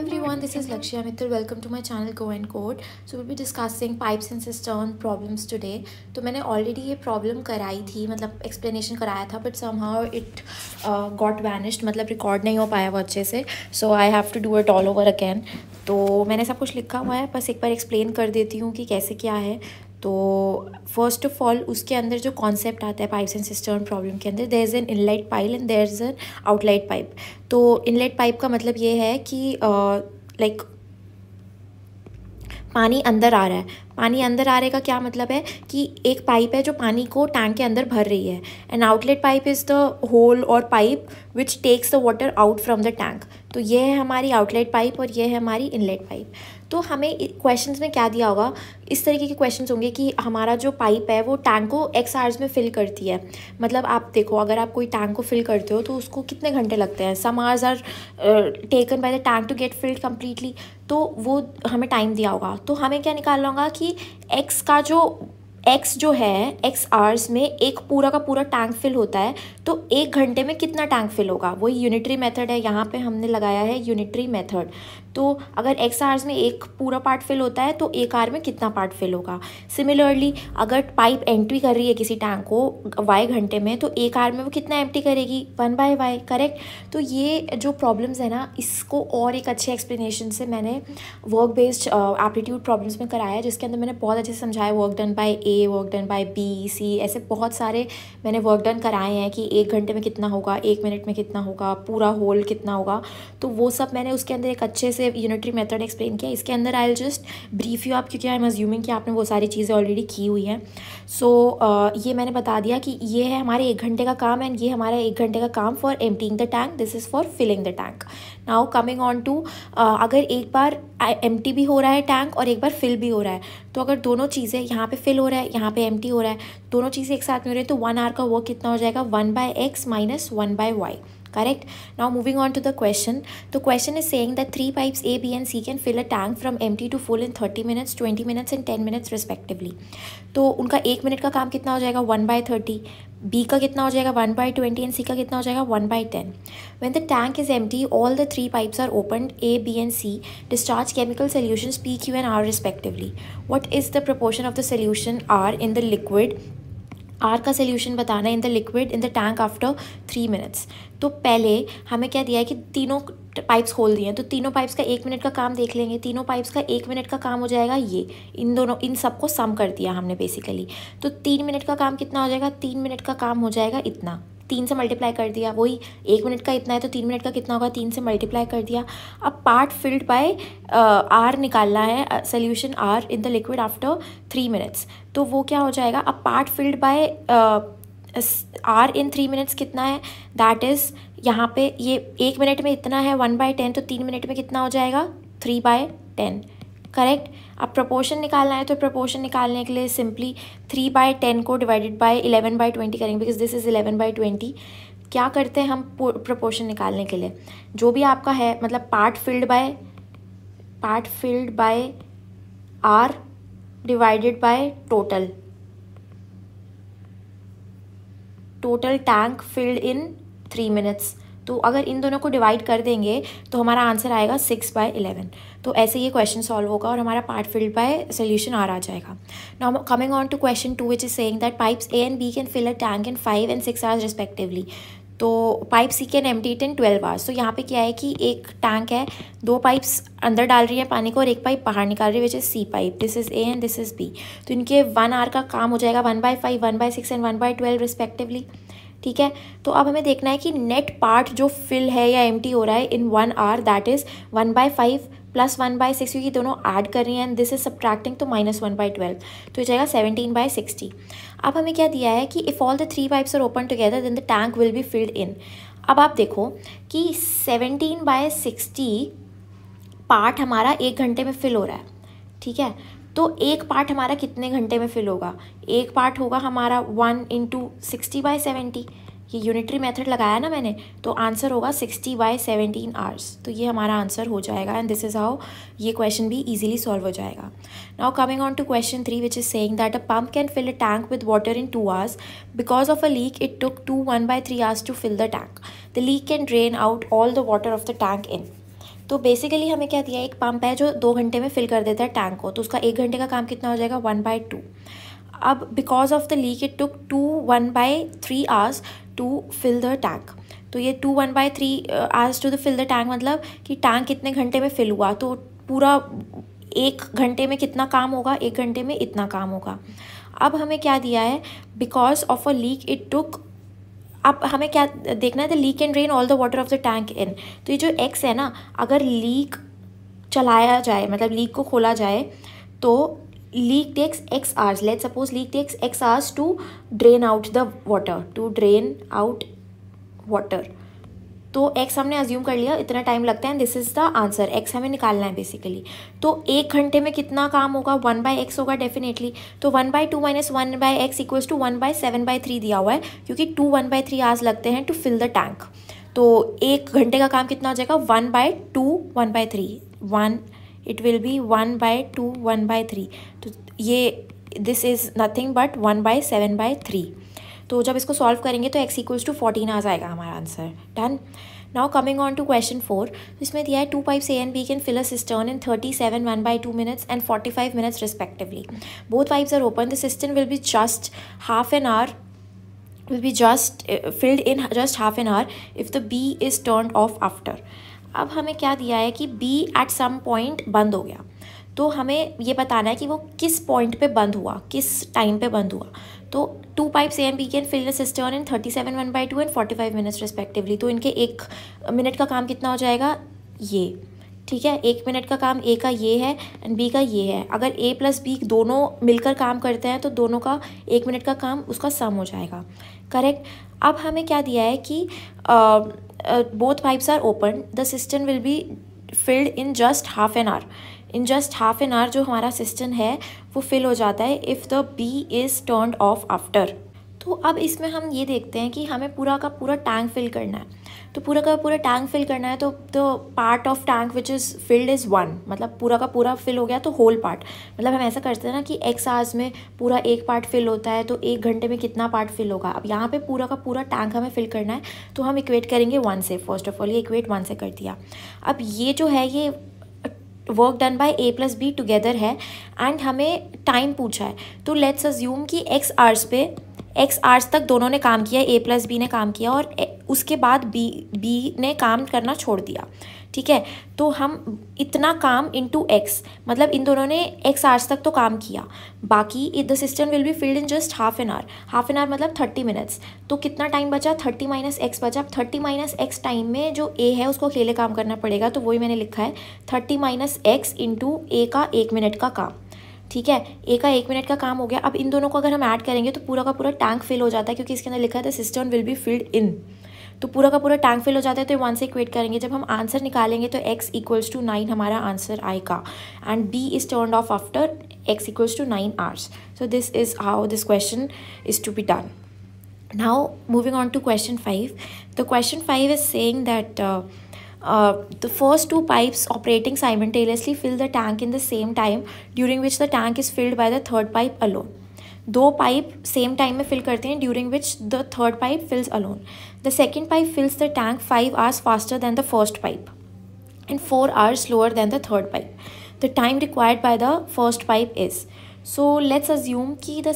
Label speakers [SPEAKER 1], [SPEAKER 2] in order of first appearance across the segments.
[SPEAKER 1] everyone, this is Lakshya Mittal. Welcome to my channel Go and Code. So we'll be discussing pipes and cistern problems today. तो मैंने already ये problem कराई थी मतलब explanation कराया था but somehow it uh, got vanished मतलब record नहीं हो पाया वो अच्छे से So I have to do it all over again. तो मैंने सब कुछ लिखा हुआ है बस एक बार explain कर देती हूँ कि कैसे क्या है तो फर्स्ट ऑफ ऑल उसके अंदर जो कॉन्सेप्ट आता है पाइप्स एंड सिस्टर्न प्रॉब्लम के अंदर there is an inlet pipe and there is an outlet pipe तो इनलाइट पाइप का मतलब ये है कि लाइक uh, like, पानी अंदर आ रहा है पानी अंदर आ रहे का क्या मतलब है कि एक पाइप है जो पानी को टैंक के अंदर भर रही है and outlet pipe is the hole और pipe which takes the water out from the tank तो ये है हमारी आउटलेट पाइप और ये है हमारी इनलेट पाइप तो हमें क्वेश्चन में क्या दिया होगा इस तरीके के क्वेश्चन होंगे कि हमारा जो पाइप है वो टैंक को एक्स आवर्स में फिल करती है मतलब आप देखो अगर आप कोई टैंक को फिल करते हो तो उसको कितने घंटे लगते हैं some hours are taken by the tank to get filled completely तो वो हमें टाइम दिया होगा तो हमें क्या निकालना होगा कि एक्स का जो एक्स जो है एक्स आवर्स में एक पूरा का पूरा टैंक फिल होता है तो एक घंटे में कितना टैंक फिल होगा वही यूनिटरी मेथड है यहाँ पे हमने लगाया है यूनिटरी मेथड तो अगर एक्स आर्स में एक पूरा पार्ट फिल होता है तो एक आर में कितना पार्ट फिल होगा सिमिलरली अगर पाइप एंट्री कर रही है किसी टैंक को वाई घंटे में तो एक आर में वो कितना एम्प्टी करेगी वन बाय वाई करेक्ट तो ये जो प्रॉब्लम्स है ना इसको और एक अच्छे एक्सप्लेनेशन से मैंने वर्क बेस्ड एप्टीट्यूड प्रॉब्लम्स में कराया जिसके अंदर मैंने बहुत अच्छे से समझाया work done by A work done by B C ऐसे बहुत सारे मैंने वर्क डन कराए हैं कि एक घंटे में कितना होगा एक मिनट में कितना होगा पूरा होल कितना होगा तो वो सब मैंने उसके अंदर एक अच्छे से से यूनिटरी मेथड एक्सप्लेन किया इसके अंदर आई जस्ट ब्रीफ यू आप क्योंकि आई एम अज्यूमिंग कि आपने वो सारी चीज़ें ऑलरेडी की हुई हैं सो so, uh, ये मैंने बता दिया कि ये है हमारे एक घंटे का काम एंड ये हमारा एक घंटे का काम for emptying the tank this is for filling the tank now coming on to अगर एक बार एम भी हो रहा है टैंक और एक बार फिल भी हो रहा है तो अगर दोनों चीज़ें यहाँ पे फिल हो रहा है यहाँ पे एम हो रहा है दोनों चीज़ें एक साथ में हो रही है तो वन आवर का वर्क कितना हो जाएगा one by x minus one by Y correct now moving on to the question the question is saying that three pipes a b and c can fill a tank from empty to full in 30 minutes 20 minutes and 10 minutes respectively तो उनका एक minute का काम कितना हो जाएगा one by thirty B का कितना हो जाएगा one by twenty and C का कितना हो जाएगा one by ten when the tank is empty all the three pipes are open A B and C discharge chemical solution P Q and R respectively what is the proportion of the solution R in the liquid R का solution बताना in the liquid in the tank after three minutes तो पहले हमें क्या दिया है कि तीनों पाइप्स खोल दिए हैं तो तीनों पाइप्स का एक मिनट का काम देख लेंगे तीनों पाइप्स का एक मिनट का काम हो जाएगा ये इन दोनों इन सबको सम कर दिया हमने बेसिकली तो तीन मिनट का काम कितना हो जाएगा तीन मिनट का काम हो जाएगा इतना तीन से मल्टीप्लाई कर दिया वही एक मिनट का इतना है तो तीन मिनट का कितना होगा तीन से मल्टीप्लाई कर दिया अब पार्ट फिल्ड बाय आर निकालना है solution R in the liquid after three minutes तो वो क्या हो जाएगा अब part filled by R in three minutes कितना है दैट इज़ यहाँ पे ये एक मिनट में इतना है वन बाय टेन तो तीन मिनट में कितना हो जाएगा थ्री बाय टेन करेक्ट अब प्रपोर्शन निकालना है तो प्रपोर्शन निकालने के लिए सिंपली थ्री बाय टेन को divided by eleven by twenty करेंगे because this is eleven by twenty क्या करते हैं हम प्रपोर्शन निकालने के लिए जो भी आपका है मतलब part filled by part filled by R divided by total total tank filled in three minutes तो अगर इन दोनों को डिवाइड कर देंगे तो हमारा आंसर आएगा सिक्स बाय इलेवन तो ऐसे ये क्वेश्चन सॉल्व होगा और हमारा part filled by solution R आ जाएगा now coming on to question two which is saying that pipes A and B can fill a tank in five and six hours respectively तो pipe C can empty it in twelve hours तो यहाँ पे क्या है कि एक tank है दो पाइप्स अंदर डाल रही है पानी को और एक पाइप बाहर निकाल रही है which is C pipe this is A and this is B तो इनके वन आर का काम हो जाएगा one by five one by six and one by twelve respectively ठीक है तो अब हमें देखना है कि नेट पार्ट जो फिल है या एम हो रहा है in one hour that is one by five plus one by six क्योंकि दोनों ऐड कर रही हैं एंड दिस इज सब्ट्रैक्टिंग तो माइनस वन बाई ट्वेल्व तो ये जाएगा सेवनटीन बाय सिक्सटी अब हमें क्या दिया है कि if all the three pipes are open together then the tank will be filled in अब आप देखो कि सेवनटीन बाय सिक्सटी पार्ट हमारा एक घंटे में फिल हो रहा है ठीक है तो एक पार्ट हमारा कितने घंटे में फिल होगा एक पार्ट होगा हमारा one into sixty by seventy ये यूनिटरी मेथड लगाया ना मैंने तो आंसर होगा सिक्सटी बाय सेवेंटीन आवर्स तो ये हमारा आंसर हो जाएगा एंड दिस इज़ हाउ ये क्वेश्चन भी इजीली सॉल्व हो जाएगा now coming on to question three which is saying that a pump can fill a tank with water in two hours because of a leak it took two one by three hours to fill the tank the leak can drain out all the water of the tank in तो basically हमें क्या दिया एक pump है जो दो घंटे में फिल कर देता है टैंक को तो उसका एक घंटे का काम कितना हो जाएगा वन बाय टू अब because of the leak it took two one by three hours to fill the tank तो ये two one by three hours to the fill the tank मतलब कि टैंक कितने घंटे में फिल हुआ तो पूरा एक घंटे में कितना काम होगा एक घंटे में इतना काम होगा अब हमें क्या दिया है because of a leak it took अब हमें क्या देखना है the leak and drain all the water of the tank in तो ये जो एक्स है ना अगर लीक चलाया जाए मतलब लीक को खोला जाए तो leak takes X hours let suppose leak takes X hours to drain out the water to drain out water तो एक्स हमने अज्यूम कर लिया इतना टाइम लगता है this is the answer X हमें निकालना है बेसिकली तो एक घंटे में कितना काम होगा वन बाय एक्स होगा डेफिनेटली तो one by two minus one by x equals to one by seven by three दिया हुआ है क्योंकि two one by three hours लगते हैं टू फिल द टैंक तो एक घंटे का काम कितना हो जाएगा one by two one by three one it will be one by two one by three तो ये this is nothing but one by seven by three तो जब इसको सॉल्व करेंगे तो एक्स इक्वल्स टू फोर्टीन आ जाएगा हमारा answer done now coming on to question four इसमें दिया है two pipes A and B can fill a cistern in thirty seven one by two minutes and forty five minutes respectively both pipes are open the system will be just half an hour will be just filled in just half an hour if the B is turn off after अब हमें क्या दिया है कि B at some point बंद हो गया तो हमें ये बताना है कि वो किस पॉइंट पे बंद हुआ किस टाइम पे बंद हुआ तो two pipes A M B can fill the cistern in thirty seven one by two and forty five minutes respectively तो इनके एक मिनट का काम कितना हो जाएगा ये ठीक है एक मिनट का काम ए का ये है एंड बी का ये है अगर ए प्लस बी दोनों मिलकर काम करते हैं तो दोनों का एक मिनट का काम उसका सम हो जाएगा करेक्ट अब हमें क्या दिया है कि both pipes are open the system will be filled in just half an hour in just half an hour जो हमारा सिस्टम है वो फिल हो जाता है if the B is turn off after तो अब इसमें हम ये देखते हैं कि हमें पूरा का पूरा टैंक फिल करना है तो पूरा का पूरा टैंक फिल करना है तो the part of tank which is filled is one मतलब पूरा का पूरा फिल हो गया तो होल पार्ट मतलब हम ऐसा करते हैं ना कि एक्स आवर्स में पूरा एक पार्ट फिल होता है तो एक घंटे में कितना पार्ट फिल होगा अब यहाँ पे पूरा का पूरा टैंक हमें फिल करना है तो हम इक्वेट करेंगे वन से फर्स्ट ऑफ ऑल ये इक्वेट वन से कर दिया अब ये जो है ये work done by A plus B together है एंड हमें टाइम पूछा है तो लेट्स अज्यूम कि एक्स आर्स पे एक्स आर्स तक दोनों ने काम किया ए प्लस बी ने काम किया और उसके बाद बी बी ने काम करना छोड़ दिया ठीक है तो हम इतना काम इनटू एक्स मतलब इन दोनों ने एक्स आज तक तो काम किया बाकी the system will be filled in just half an hour half an hour मतलब थर्टी मिनट्स तो कितना टाइम बचा थर्टी माइनस एक्स बचा थर्टी माइनस एक्स टाइम में जो ए है उसको अकेले काम करना पड़ेगा तो वही मैंने लिखा है thirty minus x into A का एक मिनट का काम ठीक है ए का एक मिनट का काम हो गया अब इन दोनों को अगर हम ऐड करेंगे तो पूरा का पूरा टैंक फिल हो जाता है क्योंकि इसके अंदर लिखा है the system will be filled in तो पूरा का पूरा टैंक फिल हो जाता है तो वन से इक्वेट करेंगे जब हम आंसर निकालेंगे तो एक्स इक्वल्स टू नाइन हमारा आंसर आएगा and B is turn off after x equals to nine hours so this is how this question is to be done now moving on to question five the question five is saying that the first two pipes operating simultaneously fill the tank in the same time during which the tank is filled by the third pipe alone दो pipe same time में fill करते हैं during which the third pipe fills alone the second pipe fills the tank five hours faster than the first pipe and four hours lower than the third pipe the time required by the first pipe is so let's assume कि the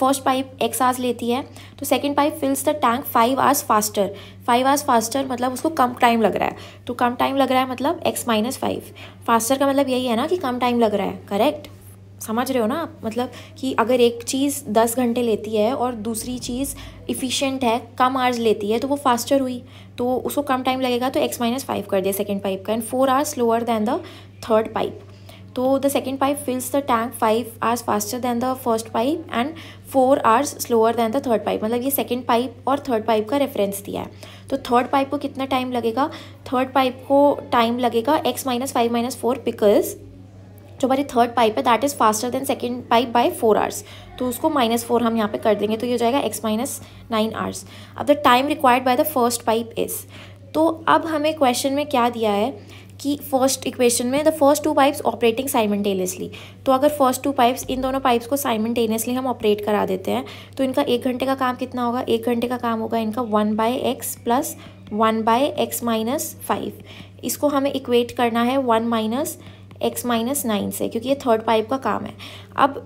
[SPEAKER 1] first pipe x hours लेती है तो second pipe fills the tank five hours faster five hours faster मतलब उसको कम time लग रहा है तो कम टाइम लग रहा है मतलब एक्स माइनस फाइव फास्टर का मतलब यही है ना कि कम टाइम लग रहा है करेक्ट समझ रहे हो ना मतलब कि अगर एक चीज़ दस घंटे लेती है और दूसरी चीज़ इफ़िशेंट है कम आवर्स लेती है तो वो फास्टर हुई तो उसको कम टाइम लगेगा तो एक्स माइनस फाइव कर दिया सेकेंड पाइप का and four hours lower than the third pipe तो the second pipe fills the tank five hours faster than the first pipe and four hours slower than the third pipe मतलब ये second pipe और third pipe का reference दिया है तो third pipe को कितना टाइम लगेगा थर्ड पाइप को टाइम लगेगा x minus five minus four because जो हमारी थर्ड पाइप है that is faster then second pipe by four hours तो उसको माइनस फोर हम यहाँ पे कर देंगे तो ये हो जाएगा एक्स माइनस नाइन आवर्स अब the time required by the first pipe is तो अब हमें क्वेश्चन में क्या दिया है कि फर्स्ट इक्वेशन में the first two pipes operating simultaneously तो अगर फर्स्ट टू पाइप्स इन दोनों पाइप्स को साइमेंटेनियसली हम ऑपरेट करा देते हैं तो इनका एक घंटे का काम कितना होगा एक घंटे का काम होगा इनका one by x plus one by x minus five इसको हमें इक्वेट करना है one minus x minus nine से क्योंकि ये थर्ड पाइप का काम है अब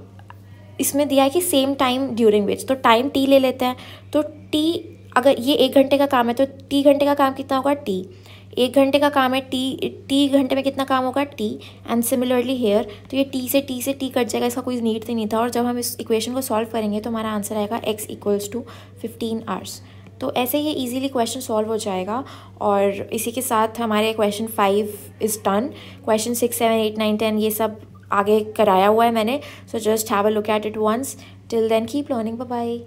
[SPEAKER 1] इसमें दिया है कि सेम टाइम ड्यूरिंग विच तो टाइम टी ले लेते हैं तो टी अगर ये एक घंटे का काम है तो टी घंटे का काम कितना होगा टी एक घंटे का काम है टी टी घंटे में कितना काम होगा टी एंड सिमिलरली हेयर तो ये टी से टी से टी कट जाएगा इसका कोई नीड तो नहीं था और जब हम इस इक्वेशन को सॉल्व करेंगे तो हमारा आंसर आएगा x equals to fifteen hours तो ऐसे ये इजीली क्वेश्चन सॉल्व हो जाएगा और इसी के साथ हमारे question five is done question six seven eight nine ten ये सब आगे कराया हुआ है मैंने so just have a look at it once till then keep learning bye